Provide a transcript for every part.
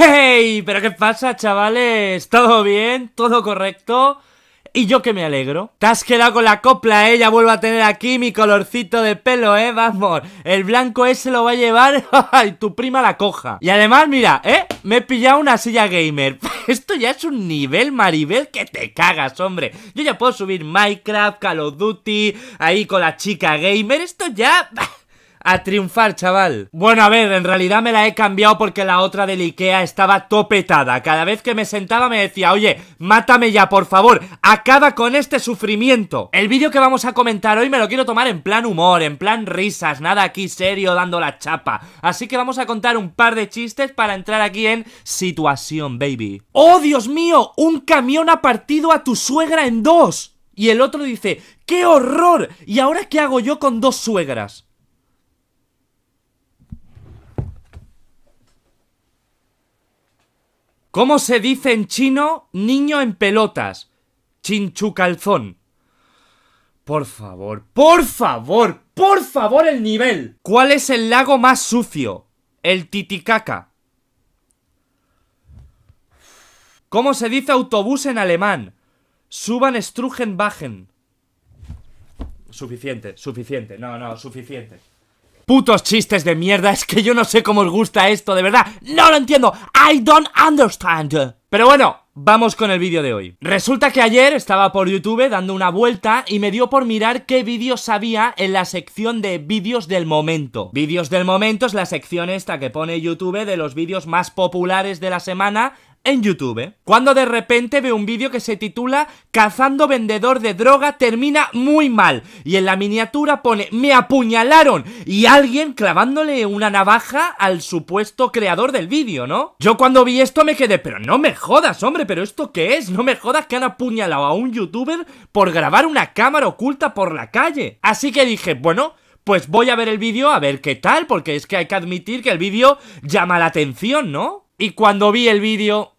¡Hey! ¿Pero qué pasa, chavales? ¿Todo bien? ¿Todo correcto? Y yo que me alegro. Te has quedado con la copla, ¿eh? Ya vuelvo a tener aquí mi colorcito de pelo, ¿eh? Vamos, el blanco ese lo va a llevar y tu prima la coja. Y además, mira, ¿eh? Me he pillado una silla gamer. Esto ya es un nivel, Maribel, que te cagas, hombre. Yo ya puedo subir Minecraft, Call of Duty, ahí con la chica gamer. Esto ya... A triunfar, chaval. Bueno, a ver, en realidad me la he cambiado porque la otra del Ikea estaba topetada. Cada vez que me sentaba me decía, oye, mátame ya, por favor, acaba con este sufrimiento. El vídeo que vamos a comentar hoy me lo quiero tomar en plan humor, en plan risas, nada aquí serio dando la chapa. Así que vamos a contar un par de chistes para entrar aquí en situación, baby. ¡Oh, Dios mío! ¡Un camión ha partido a tu suegra en dos! Y el otro dice, ¡qué horror! ¿Y ahora qué hago yo con dos suegras? ¿Cómo se dice en chino niño en pelotas? Chinchucalzón. Por favor, por favor, por favor el nivel. ¿Cuál es el lago más sucio? El Titicaca. ¿Cómo se dice autobús en alemán? Suban, strugen, bajen. Suficiente, suficiente. No, no, suficiente putos chistes de mierda. Es que yo no sé cómo os gusta esto, de verdad. No lo entiendo. I don't understand. Pero bueno, Vamos con el vídeo de hoy. Resulta que ayer estaba por YouTube dando una vuelta y me dio por mirar qué vídeos había en la sección de vídeos del momento. Vídeos del momento es la sección esta que pone YouTube de los vídeos más populares de la semana en YouTube. ¿eh? Cuando de repente veo un vídeo que se titula Cazando vendedor de droga termina muy mal y en la miniatura pone me apuñalaron y alguien clavándole una navaja al supuesto creador del vídeo, ¿no? Yo cuando vi esto me quedé, pero no me jodas, hombre, pero esto qué es? No me jodas que han apuñalado a un youtuber por grabar una cámara oculta por la calle. Así que dije, bueno, pues voy a ver el vídeo a ver qué tal, porque es que hay que admitir que el vídeo llama la atención, ¿no? Y cuando vi el vídeo,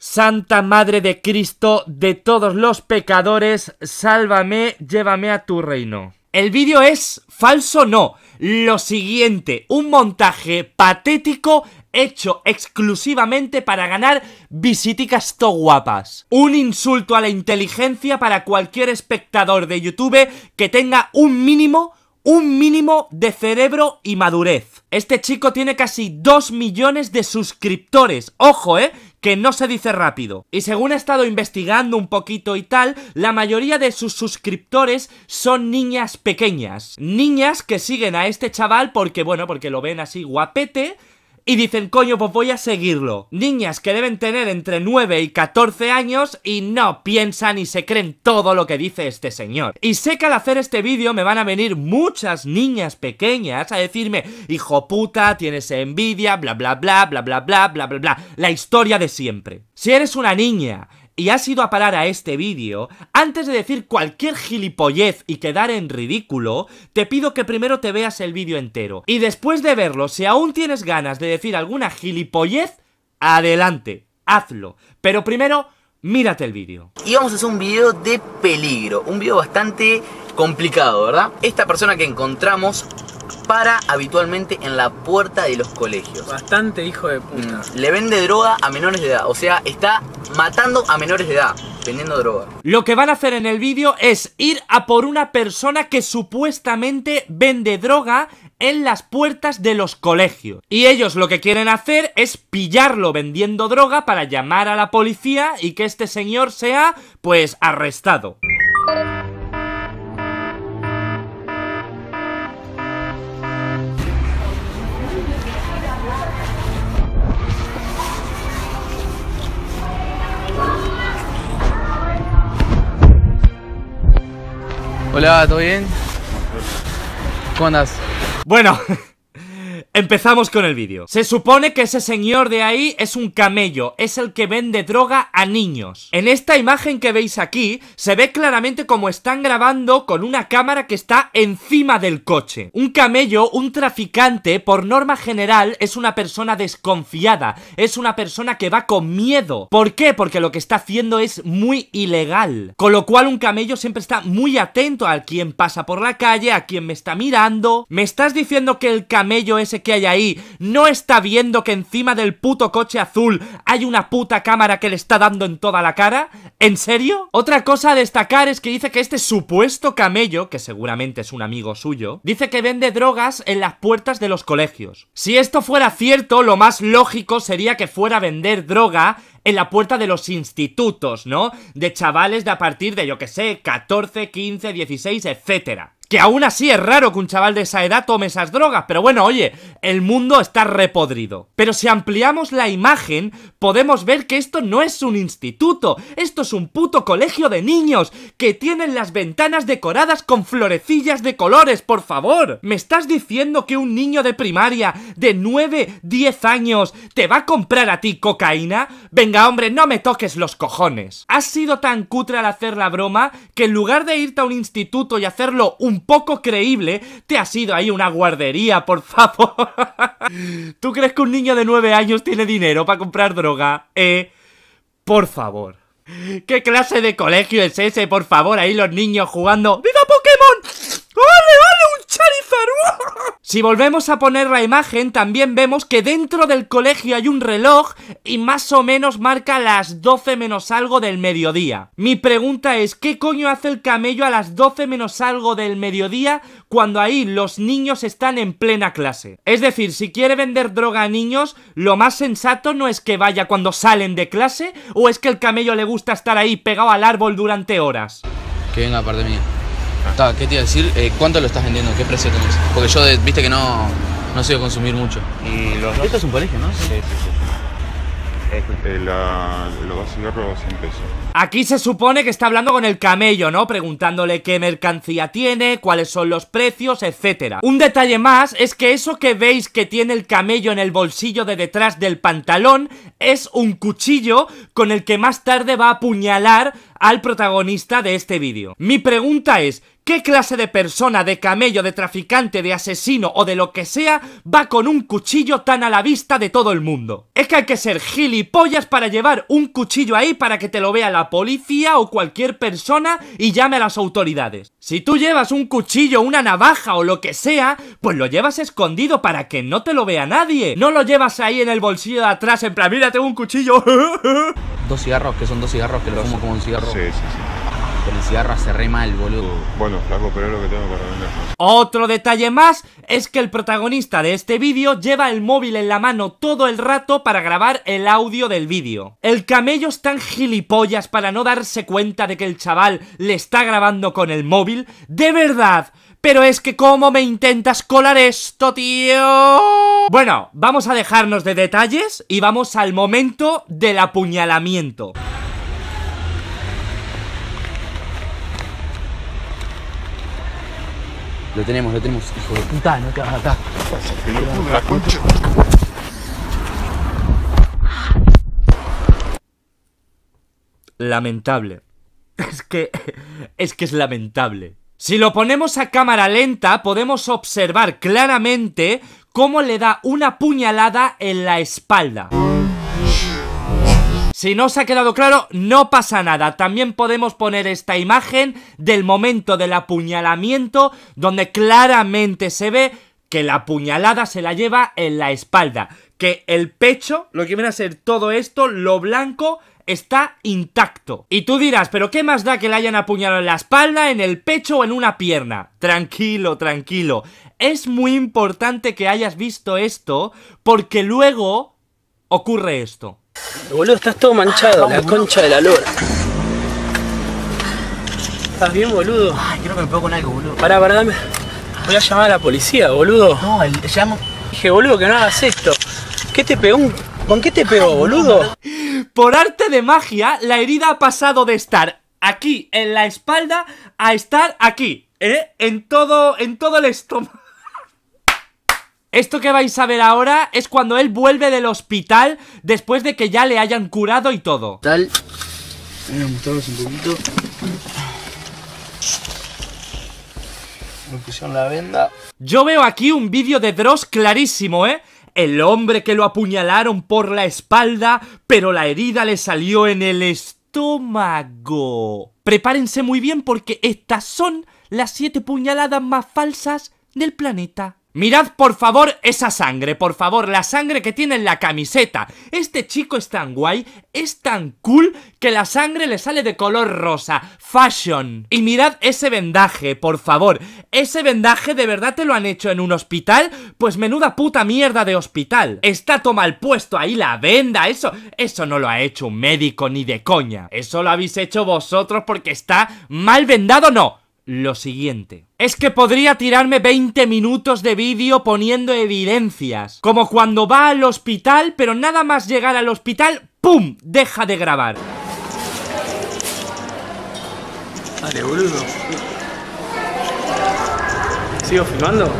Santa Madre de Cristo, de todos los pecadores, sálvame, llévame a tu reino. El vídeo es falso, no. Lo siguiente, un montaje patético hecho exclusivamente para ganar visiticas to guapas. Un insulto a la inteligencia para cualquier espectador de YouTube que tenga un mínimo un mínimo de cerebro y madurez. Este chico tiene casi 2 millones de suscriptores. Ojo, ¿eh? que no se dice rápido. Y según he estado investigando un poquito y tal, la mayoría de sus suscriptores son niñas pequeñas. Niñas que siguen a este chaval porque, bueno, porque lo ven así guapete, y dicen, coño, pues voy a seguirlo. Niñas que deben tener entre 9 y 14 años y no piensan y se creen todo lo que dice este señor. Y sé que al hacer este vídeo me van a venir muchas niñas pequeñas a decirme, hijo puta, tienes envidia, bla bla bla, bla bla bla, bla bla bla, la historia de siempre. Si eres una niña y has ido a parar a este vídeo, antes de decir cualquier gilipollez y quedar en ridículo, te pido que primero te veas el vídeo entero. Y después de verlo, si aún tienes ganas de decir alguna gilipollez, adelante, hazlo. Pero primero, mírate el vídeo. Y vamos a hacer un vídeo de peligro, un vídeo bastante complicado, ¿verdad? Esta persona que encontramos para habitualmente en la puerta de los colegios. Bastante hijo de puta. Mm. Le vende droga a menores de edad, o sea, está matando a menores de edad. Vendiendo droga. Lo que van a hacer en el vídeo es ir a por una persona que supuestamente vende droga en las puertas de los colegios. Y ellos lo que quieren hacer es pillarlo vendiendo droga para llamar a la policía y que este señor sea, pues, arrestado. Hola, ¿todo bien? ¿Cómo andas? Bueno. Empezamos con el vídeo. Se supone que ese señor de ahí es un camello, es el que vende droga a niños. En esta imagen que veis aquí, se ve claramente como están grabando con una cámara que está encima del coche. Un camello, un traficante, por norma general, es una persona desconfiada, es una persona que va con miedo. ¿Por qué? Porque lo que está haciendo es muy ilegal. Con lo cual un camello siempre está muy atento a quien pasa por la calle, a quien me está mirando. ¿Me estás diciendo que el camello ese que hay ahí no está viendo que encima del puto coche azul hay una puta cámara que le está dando en toda la cara? ¿En serio? Otra cosa a destacar es que dice que este supuesto camello, que seguramente es un amigo suyo, dice que vende drogas en las puertas de los colegios. Si esto fuera cierto, lo más lógico sería que fuera a vender droga en la puerta de los institutos, ¿no? De chavales de a partir de, yo que sé, 14, 15, 16, etcétera. Que aún así es raro que un chaval de esa edad tome esas drogas, pero bueno, oye, el mundo está repodrido. Pero si ampliamos la imagen, podemos ver que esto no es un instituto, esto es un puto colegio de niños que tienen las ventanas decoradas con florecillas de colores, por favor. ¿Me estás diciendo que un niño de primaria de 9, 10 años te va a comprar a ti cocaína? Venga, hombre, no me toques los cojones. Has sido tan cutre al hacer la broma que en lugar de irte a un instituto y hacerlo un poco creíble, te ha sido ahí una guardería, por favor. ¿Tú crees que un niño de 9 años tiene dinero para comprar droga? Eh, por favor. ¿Qué clase de colegio es ese? Por favor, ahí los niños jugando. Si volvemos a poner la imagen, también vemos que dentro del colegio hay un reloj y más o menos marca las 12 menos algo del mediodía. Mi pregunta es, ¿qué coño hace el camello a las 12 menos algo del mediodía cuando ahí los niños están en plena clase? Es decir, si quiere vender droga a niños, lo más sensato no es que vaya cuando salen de clase o es que el camello le gusta estar ahí pegado al árbol durante horas. Que venga, par de mí. Ah. ¿Qué te iba decir? Eh, ¿Cuánto lo estás vendiendo? ¿Qué precio tenés? Porque yo, viste que no, no soy consumir mucho. Y los Esto es un colegio, ¿no? Sí, sí, sí. Eh, eh los dos cigarros 100 pesos. Aquí se supone que está hablando con el camello, ¿no? Preguntándole qué mercancía tiene, cuáles son los precios, etcétera. Un detalle más es que eso que veis que tiene el camello en el bolsillo de detrás del pantalón es un cuchillo con el que más tarde va a apuñalar al protagonista de este vídeo. Mi pregunta es, ¿Qué clase de persona, de camello, de traficante, de asesino o de lo que sea va con un cuchillo tan a la vista de todo el mundo? Es que hay que ser gilipollas para llevar un cuchillo ahí para que te lo vea la policía o cualquier persona y llame a las autoridades. Si tú llevas un cuchillo, una navaja o lo que sea, pues lo llevas escondido para que no te lo vea nadie. No lo llevas ahí en el bolsillo de atrás en plan, mira, tengo un cuchillo. dos cigarros, que son dos cigarros, que lo como un cigarro. Sí, sí, sí el cigarro mal, boludo. Bueno, flaco, pero es lo que tengo para vender. Otro detalle más es que el protagonista de este vídeo lleva el móvil en la mano todo el rato para grabar el audio del vídeo. El camello es tan gilipollas para no darse cuenta de que el chaval le está grabando con el móvil. ¡De verdad! Pero es que cómo me intentas colar esto, tío. Bueno, vamos a dejarnos de detalles y vamos al momento del apuñalamiento. Lo tenemos, lo tenemos. Hijo de puta, Lamentable. Es que... Es que es lamentable. Si lo ponemos a cámara lenta, podemos observar claramente cómo le da una puñalada en la espalda. Si no os ha quedado claro, no pasa nada. También podemos poner esta imagen del momento del apuñalamiento, donde claramente se ve que la puñalada se la lleva en la espalda. Que el pecho, lo que viene a ser todo esto, lo blanco, está intacto. Y tú dirás, pero ¿qué más da que le hayan apuñalado en la espalda, en el pecho o en una pierna? Tranquilo, tranquilo. Es muy importante que hayas visto esto porque luego ocurre esto. Boludo, estás todo manchado, ah, la concha de la lora. ¿Estás bien, boludo? Ay, creo que me pego con algo, boludo. Para, para, dame. Voy a llamar a la policía, boludo. No, el, llamo. Dije, boludo, que no hagas esto. ¿Qué te pegó ¿Con qué te pegó, boludo? Por arte de magia, la herida ha pasado de estar aquí, en la espalda, a estar aquí, ¿eh? En todo, en todo el estómago. Esto que vais a ver ahora es cuando él vuelve del hospital después de que ya le hayan curado y todo. Tal. Voy a un poquito. Me pusieron la venda. Yo veo aquí un vídeo de Dross clarísimo, ¿eh? El hombre que lo apuñalaron por la espalda, pero la herida le salió en el estómago. Prepárense muy bien porque estas son las siete puñaladas más falsas del planeta. Mirad por favor esa sangre, por favor, la sangre que tiene en la camiseta. Este chico es tan guay, es tan cool, que la sangre le sale de color rosa. Fashion. Y mirad ese vendaje, por favor. Ese vendaje de verdad te lo han hecho en un hospital. Pues menuda puta mierda de hospital. Está toma mal puesto ahí la venda, eso, eso no lo ha hecho un médico ni de coña. Eso lo habéis hecho vosotros porque está mal vendado, no lo siguiente. Es que podría tirarme 20 minutos de vídeo poniendo evidencias. Como cuando va al hospital, pero nada más llegar al hospital, ¡pum! Deja de grabar. ¿Sigo filmando?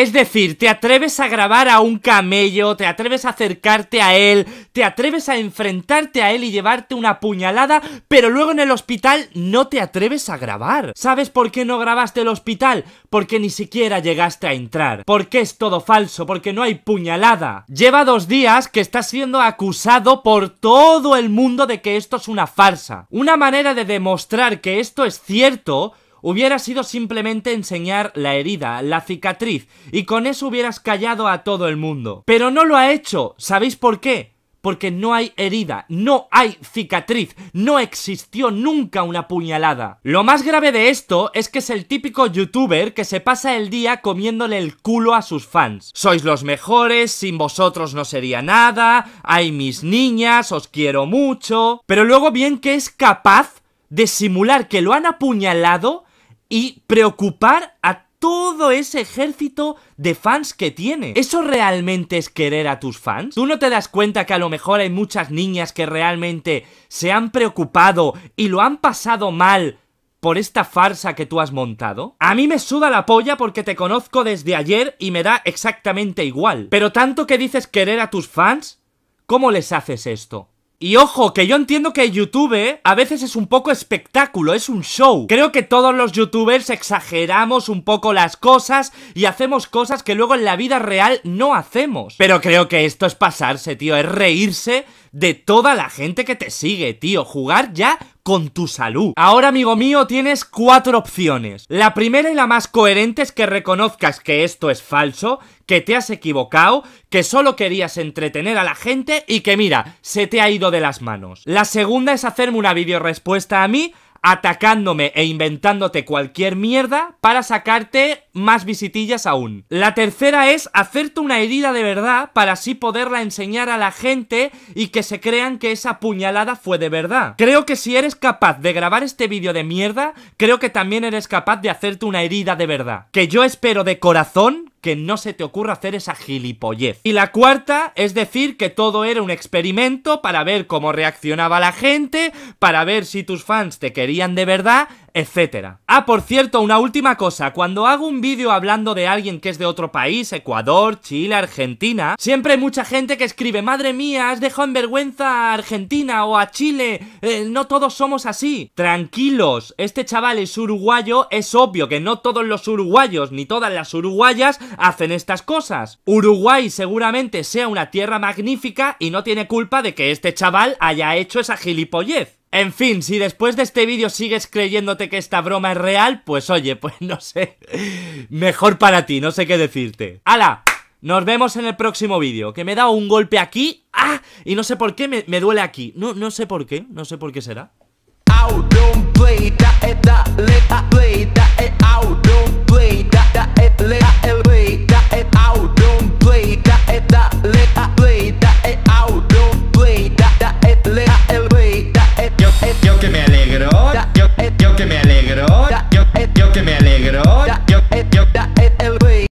Es decir, te atreves a grabar a un camello, te atreves a acercarte a él, te atreves a enfrentarte a él y llevarte una puñalada, pero luego en el hospital no te atreves a grabar. ¿Sabes por qué no grabaste el hospital? Porque ni siquiera llegaste a entrar. Porque es todo falso, porque no hay puñalada. Lleva dos días que estás siendo acusado por todo el mundo de que esto es una farsa. Una manera de demostrar que esto es cierto hubiera sido simplemente enseñar la herida, la cicatriz, y con eso hubieras callado a todo el mundo. Pero no lo ha hecho. ¿Sabéis por qué? Porque no hay herida, no hay cicatriz, no existió nunca una puñalada. Lo más grave de esto es que es el típico youtuber que se pasa el día comiéndole el culo a sus fans. Sois los mejores, sin vosotros no sería nada, hay mis niñas, os quiero mucho... Pero luego bien que es capaz de simular que lo han apuñalado y preocupar a todo ese ejército de fans que tiene. ¿Eso realmente es querer a tus fans? ¿Tú no te das cuenta que a lo mejor hay muchas niñas que realmente se han preocupado y lo han pasado mal por esta farsa que tú has montado? A mí me suda la polla porque te conozco desde ayer y me da exactamente igual. Pero tanto que dices querer a tus fans, ¿cómo les haces esto? Y ojo, que yo entiendo que YouTube a veces es un poco espectáculo, es un show. Creo que todos los youtubers exageramos un poco las cosas y hacemos cosas que luego en la vida real no hacemos. Pero creo que esto es pasarse, tío, es reírse de toda la gente que te sigue, tío. Jugar ya con tu salud. Ahora, amigo mío, tienes cuatro opciones. La primera y la más coherente es que reconozcas que esto es falso, que te has equivocado, que solo querías entretener a la gente y que mira, se te ha ido de las manos. La segunda es hacerme una video respuesta a mí atacándome e inventándote cualquier mierda para sacarte más visitillas aún. La tercera es hacerte una herida de verdad para así poderla enseñar a la gente y que se crean que esa puñalada fue de verdad. Creo que si eres capaz de grabar este vídeo de mierda, creo que también eres capaz de hacerte una herida de verdad. Que yo espero de corazón que no se te ocurra hacer esa gilipollez. Y la cuarta es decir que todo era un experimento para ver cómo reaccionaba la gente, para ver si tus fans te querían de verdad, etcétera Ah, por cierto, una última cosa. Cuando hago un vídeo hablando de alguien que es de otro país, Ecuador, Chile, Argentina, siempre hay mucha gente que escribe, madre mía, has dejado en vergüenza a Argentina o a Chile, eh, no todos somos así. Tranquilos, este chaval es uruguayo, es obvio que no todos los uruguayos ni todas las uruguayas hacen estas cosas. Uruguay seguramente sea una tierra magnífica y no tiene culpa de que este chaval haya hecho esa gilipollez. En fin, si después de este vídeo sigues creyéndote que esta broma es real, pues oye, pues no sé, mejor para ti, no sé qué decirte. ¡Hala! Nos vemos en el próximo vídeo, que me he dado un golpe aquí, ¡ah! Y no sé por qué me, duele aquí, no, sé por qué, no sé por qué será. que me alegro, yo, yo que me alegro.